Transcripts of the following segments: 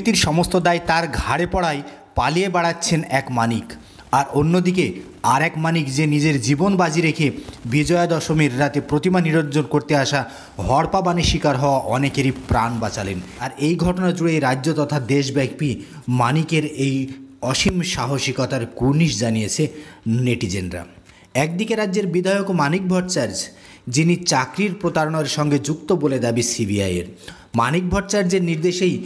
দুর্নীতির সমস্ত দায় তার ঘাড়ে পড়ায় পালিয়ে বেড়াচ্ছেন এক মানিক আর অন্যদিকে আর এক মানিক যে নিজের জীবন বাজি রেখে বিজয়া দশমীর রাতে প্রতিমা নিরঞ্জন করতে আসা হরপাবানের শিকার হওয়া অনেকেরই প্রাণ বাঁচালেন আর এই ঘটনা জুড়ে রাজ্য তথা দেশব্যাপী মানিকের এই অসীম সাহসিকতার কুর্নিশ জানিয়েছে নেটিজেনরা একদিকে রাজ্যের বিধায়ক মানিক ভট্টাচার্য যিনি চাকরির প্রতারণার সঙ্গে যুক্ত বলে দাবি সিবিআইয়ের মানিক ভট্টাচার্যের নির্দেশেই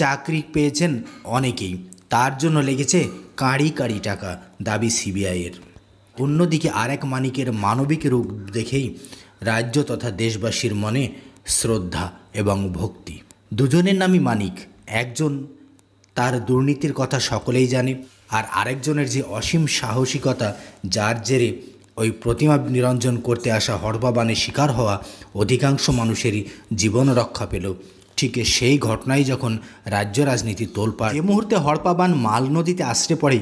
চাকরি পেয়েছেন অনেকেই তার জন্য লেগেছে কাঁড়ি কাঁড়ি টাকা দাবি সিবিআইয়ের অন্যদিকে আরেক মানিকের মানবিক রূপ দেখেই রাজ্য তথা দেশবাসীর মনে শ্রদ্ধা এবং ভক্তি দুজনের নামই মানিক একজন তার দুর্নীতির কথা সকলেই জানে আর আরেকজনের যে অসীম সাহসিকতা যার জেরে ওই প্রতিমা নিরঞ্জন করতে আসা হরবাবানে শিকার হওয়া অধিকাংশ মানুষেরই জীবন রক্ষা পেল ঠিক সেই ঘটনাই যখন রাজ্য রাজনীতি তোলপা এ মুহূর্তে হড়পাবান মাল নদীতে আশ্রে পড়ে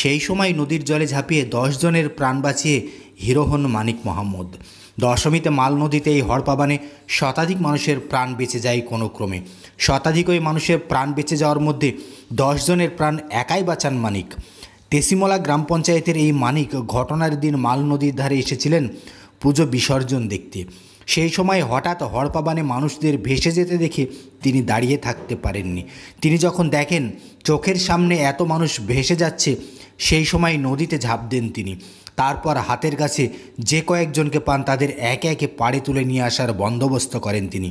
সেই সময় নদীর জলে ঝাঁপিয়ে দশজনের প্রাণ বাঁচিয়ে হিরো হন মানিক মোহাম্মদ দশমীতে মাল নদীতে এই হড়পাবানে শতাধিক মানুষের প্রাণ বেঁচে যায় কোনো ক্রমে শতাধিক ওই মানুষের প্রাণ বেঁচে যাওয়ার মধ্যে দশজনের প্রাণ একাই বাঁচান মানিক তেসিমলা গ্রাম পঞ্চায়েতের এই মানিক ঘটনার দিন মাল নদীর ধারে এসেছিলেন পুজো বিসর্জন দেখতে সেই সময় হঠাৎ হরপাবানে মানুষদের ভেসে যেতে দেখে তিনি দাঁড়িয়ে থাকতে পারেননি তিনি যখন দেখেন চোখের সামনে এত মানুষ ভেসে যাচ্ছে সেই সময় নদীতে ঝাঁপ দেন তিনি তারপর হাতের কাছে যে কয়েকজনকে পান তাদের একে একে পাড়ে তুলে নিয়ে আসার বন্দোবস্ত করেন তিনি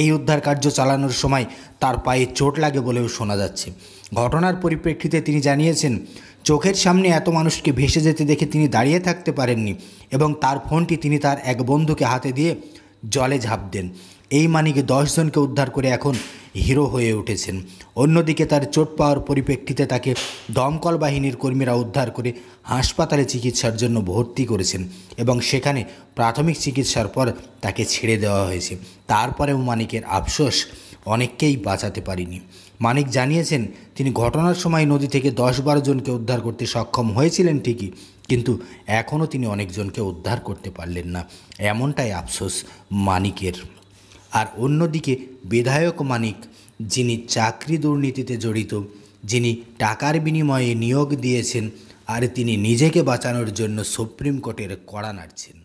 এই উদ্ধার কার্য চালানোর সময় তার পায়ে চোট লাগে বলেও শোনা যাচ্ছে ঘটনার পরিপ্রেক্ষিতে তিনি জানিয়েছেন চোখের সামনে এত মানুষকে ভেসে যেতে দেখে তিনি দাঁড়িয়ে থাকতে পারেননি এবং তার ফোনটি তিনি তার এক বন্ধুকে হাতে দিয়ে জলে ঝাঁপ দেন এই মানিকে দশজনকে উদ্ধার করে এখন হিরো হয়ে উঠেছেন অন্যদিকে তার চোট পাওয়ার পরিপ্রেক্ষিতে তাকে দমকল বাহিনীর কর্মীরা উদ্ধার করে হাসপাতালে চিকিৎসার জন্য ভর্তি করেছেন এবং সেখানে প্রাথমিক চিকিৎসার পর তাকে ছেড়ে দেওয়া হয়েছে তারপরেও মানিকের আফসোস অনেককেই বাঁচাতে পারিনি মানিক জানিয়েছেন তিনি ঘটনার সময় নদী থেকে দশ বারো জনকে উদ্ধার করতে সক্ষম হয়েছিলেন ঠিকই কিন্তু এখনও তিনি অনেকজনকে উদ্ধার করতে পারলেন না এমনটাই আফসোস মানিকের আর অন্যদিকে বিধায়ক মানিক যিনি চাকরি দুর্নীতিতে জড়িত যিনি টাকার বিনিময়ে নিয়োগ দিয়েছেন আর তিনি নিজেকে বাঁচানোর জন্য সুপ্রিম কোর্টের কড়া নাড়ছেন